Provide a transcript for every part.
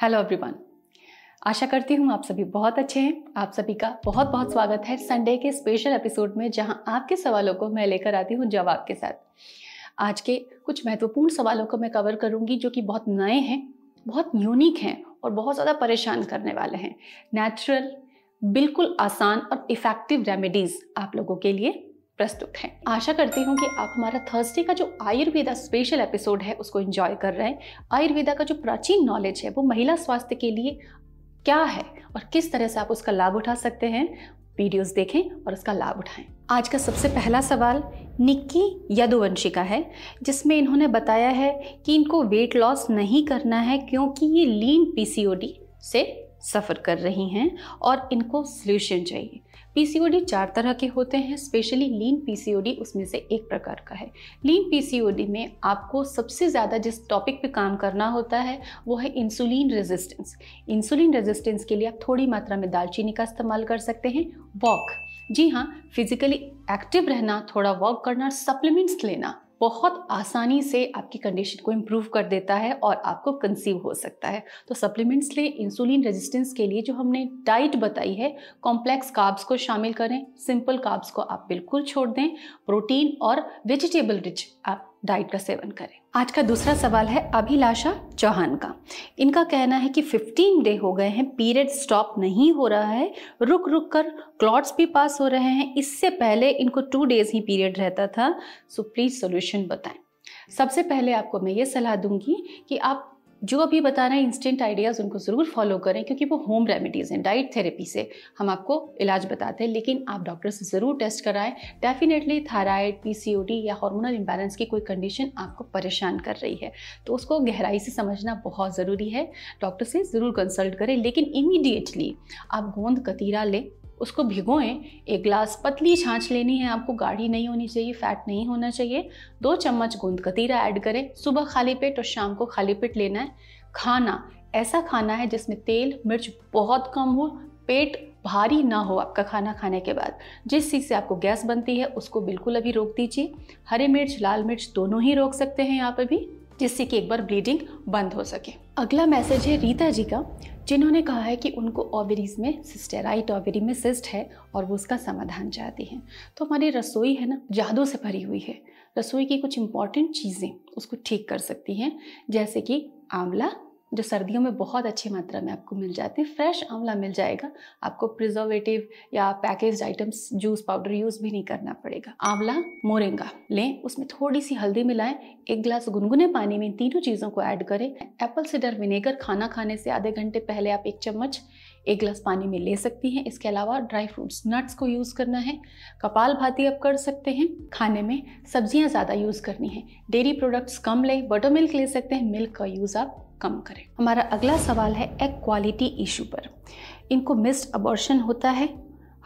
hello everyone आशा करती हूँ आप सभी बहुत अच्छे हैं आप सभी का बहुत बहुत स्वागत है संडे के स्पेशल एपिसोड में जहाँ आपके सवालों को मैं लेकर आती हूँ जवाब के साथ आज के कुछ महत्वपूर्ण सवालों को मैं कवर करूँगी जो कि बहुत नए हैं बहुत यूनिक हैं और बहुत ज़्यादा परेशान करने वाले हैं नेचुरल बिल्कुल आसान और इफ़ेक्टिव रेमेडीज़ आप लोगों के लिए प्रस्तुत हैं आशा करती हूँ कि आप हमारा थर्सडे का जो आयुर्वेदा स्पेशल एपिसोड है उसको एंजॉय कर रहे हैं आयुर्वेदा का जो प्राचीन नॉलेज है वो महिला स्वास्थ्य के लिए क्या है और किस तरह से आप उसका लाभ उठा सकते हैं वीडियोस देखें और उसका लाभ उठाएं आज का सबसे पहला सवाल निक्की यदुवंशी का है जिसमें इन्होंने बताया है कि इनको वेट लॉस नहीं करना है क्योंकि ये लीन पीसीओडी से सफ़र कर रही हैं और इनको सोल्यूशन चाहिए पीसीओडी चार तरह के होते हैं स्पेशली लीन पीसीओडी उसमें से एक प्रकार का है लीन पीसीओडी में आपको सबसे ज़्यादा जिस टॉपिक पे काम करना होता है वो है इंसुलिन रेजिस्टेंस इंसुलिन रेजिस्टेंस के लिए आप थोड़ी मात्रा में दालचीनी का इस्तेमाल कर सकते हैं वॉक जी हाँ फिजिकली एक्टिव रहना थोड़ा वॉक करना सप्लीमेंट्स लेना बहुत आसानी से आपकी कंडीशन को इम्प्रूव कर देता है और आपको कंसीव हो सकता है तो सप्लीमेंट्स लें इंसुलिन रेजिस्टेंस के लिए जो हमने डाइट बताई है कॉम्प्लेक्स काब्स को शामिल करें सिंपल काब्स को आप बिल्कुल छोड़ दें प्रोटीन और वेजिटेबल रिच आप डाइट का सेवन करें आज का दूसरा सवाल है अभिलाषा चौहान का इनका कहना है कि 15 डे हो गए हैं पीरियड स्टॉप नहीं हो रहा है रुक रुक कर क्लॉट्स भी पास हो रहे हैं इससे पहले इनको टू डेज ही पीरियड रहता था सो प्लीज़ सोल्यूशन बताएं सबसे पहले आपको मैं ये सलाह दूंगी कि आप जो अभी बता रहे हैं इंस्टेंट आइडियाज़ उनको ज़रूर फॉलो करें क्योंकि वो होम रेमेडीज़ हैं डाइट थेरेपी से हम आपको इलाज बताते हैं लेकिन आप डॉक्टर से ज़रूर टेस्ट कराएं डेफिनेटली थायराइड पीसीओडी या हार्मोनल इम्बैलेंस की कोई कंडीशन आपको परेशान कर रही है तो उसको गहराई से समझना बहुत ज़रूरी है डॉक्टर से ज़रूर कंसल्ट करें लेकिन इमीडिएटली आप गोंद कतीरा लें उसको भिगोएं एक ग्लास पतली छाछ लेनी है आपको गाढ़ी नहीं होनी चाहिए फैट नहीं होना चाहिए दो चम्मच गूंद कतीरा ऐड करें सुबह खाली पेट और शाम को खाली पेट लेना है खाना ऐसा खाना है जिसमें तेल मिर्च बहुत कम हो पेट भारी ना हो आपका खाना खाने के बाद जिस चीज़ से आपको गैस बनती है उसको बिल्कुल अभी रोक दीजिए हरे मिर्च लाल मिर्च दोनों ही रोक सकते हैं यहाँ पर भी जिससे कि एक बार ब्लीडिंग बंद हो सके अगला मैसेज है रीता जी का जिन्होंने कहा है कि उनको ओवरीज में सिस्टेराइट ओवरी में सिस्ट है और वो उसका समाधान चाहती हैं तो हमारी रसोई है ना जादू से भरी हुई है रसोई की कुछ इंपॉर्टेंट चीज़ें उसको ठीक कर सकती हैं जैसे कि आंवला जो सर्दियों में बहुत अच्छी मात्रा में आपको मिल जाते हैं फ्रेश आंवला मिल जाएगा आपको प्रिजर्वेटिव या package items juice powder use भी नहीं करना पड़ेगा आंवला मोरेंगा लें उसमें थोड़ी सी हल्दी मिलाएं एक गिलास गुनगुने पानी में तीनों चीज़ों को ऐड करें एप्पल सीडर विनेगर खाना खाने से आधे घंटे पहले आप एक चम्मच एक गिलास पानी में ले सकती हैं इसके अलावा ड्राई फ्रूट्स नट्स को यूज़ करना है कपाल भाती आप कर सकते हैं खाने में सब्जियां ज़्यादा यूज़ करनी है डेयरी प्रोडक्ट्स कम लें बटर मिल्क ले सकते हैं मिल्क का यूज़ आप कम करें हमारा अगला सवाल है एग क्वालिटी इशू पर इनको मिस्ड अबॉर्शन होता है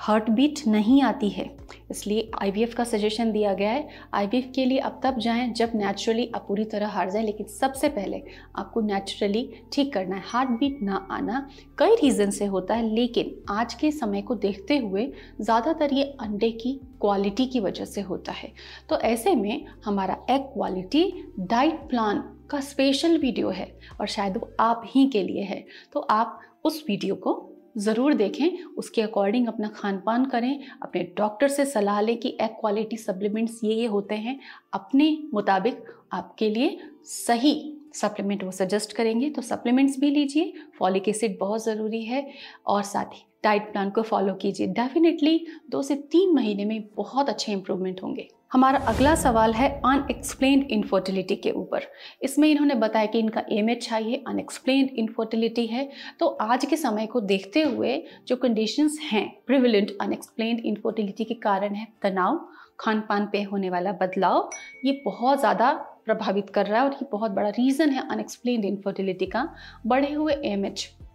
हार्ट बीट नहीं आती है इसलिए आई का सजेशन दिया गया है आई के लिए अब तब जाएं जब नेचुरली आप पूरी तरह हार जाए लेकिन सबसे पहले आपको नेचुरली ठीक करना है हार्ट बीट ना आना कई रीज़न से होता है लेकिन आज के समय को देखते हुए ज़्यादातर ये अंडे की क्वालिटी की वजह से होता है तो ऐसे में हमारा एग क्वालिटी डाइट प्लान का स्पेशल वीडियो है और शायद वो आप ही के लिए है तो आप उस वीडियो को ज़रूर देखें उसके अकॉर्डिंग अपना खान पान करें अपने डॉक्टर से सलाह लें कि एग क्वालिटी सप्लीमेंट्स ये ये होते हैं अपने मुताबिक आपके लिए सही सप्लीमेंट वो सजेस्ट करेंगे तो सप्लीमेंट्स भी लीजिए फॉलिक एसिड बहुत ज़रूरी है और साथ ही डाइट प्लान को फॉलो कीजिए डेफिनेटली दो से तीन महीने में बहुत अच्छे इंप्रूवमेंट होंगे हमारा अगला सवाल है अनएक्सप्लेन इनफर्टिलिटी के ऊपर इसमें इन्होंने बताया कि इनका एम एच आई है अनएक्सप्लेन इनफर्टिलिटी है तो आज के समय को देखते हुए जो कंडीशंस हैं प्रिविलेंट अनएक्सप्लेन इनफर्टिलिटी के कारण है तनाव खान पान पे होने वाला बदलाव ये बहुत ज़्यादा प्रभावित कर रहा है और ये बहुत बड़ा रीज़न है अनएक्सप्लेन इनफर्टिलिटी का बढ़े हुए एम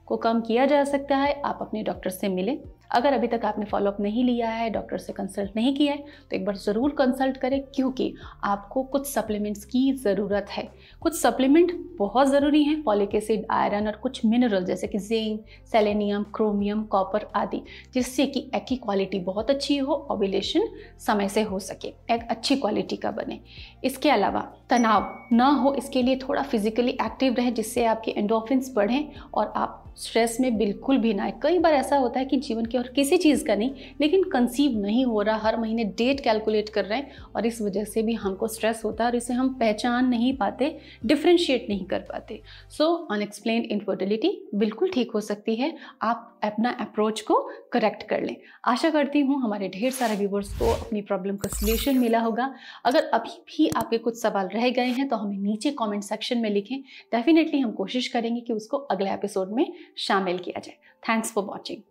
को कम किया जा सकता है आप अपने डॉक्टर से मिलें अगर अभी तक आपने फॉलोअप नहीं लिया है डॉक्टर से कंसल्ट नहीं किया है तो एक बार ज़रूर कंसल्ट करें क्योंकि आपको कुछ सप्लीमेंट्स की ज़रूरत है कुछ सप्लीमेंट बहुत ज़रूरी हैं फॉलिक एसिड आयरन और कुछ मिनरल जैसे कि जिंक सेलेनियम क्रोमियम कॉपर आदि जिससे कि एग की क्वालिटी बहुत अच्छी हो ऑबिलेशन समय से हो सके एग अच्छी क्वालिटी का बने इसके अलावा तनाव ना हो इसके लिए थोड़ा फिजिकली एक्टिव रहें जिससे आपके एंडोफिन्स बढ़ें और आप स्ट्रेस में बिल्कुल भी ना आए कई बार ऐसा होता है कि जीवन की और किसी चीज़ का नहीं लेकिन कंसीव नहीं हो रहा हर महीने डेट कैलकुलेट कर रहे हैं और इस वजह से भी हमको स्ट्रेस होता है और इसे हम पहचान नहीं पाते डिफ्रेंशिएट नहीं कर पाते सो अनएक्सप्लेन इनफर्टिलिटी बिल्कुल ठीक हो सकती है आप अपना अप्रोच को करेक्ट कर लें आशा करती हूँ हमारे ढेर सारे व्यूवर्स को अपनी प्रॉब्लम का सोल्यूशन मिला होगा अगर अभी भी आपके कुछ सवाल रह गए हैं तो हमें नीचे कमेंट सेक्शन में लिखें डेफिनेटली हम कोशिश करेंगे कि उसको अगले एपिसोड में शामिल किया जाए थैंक्स फॉर वॉचिंग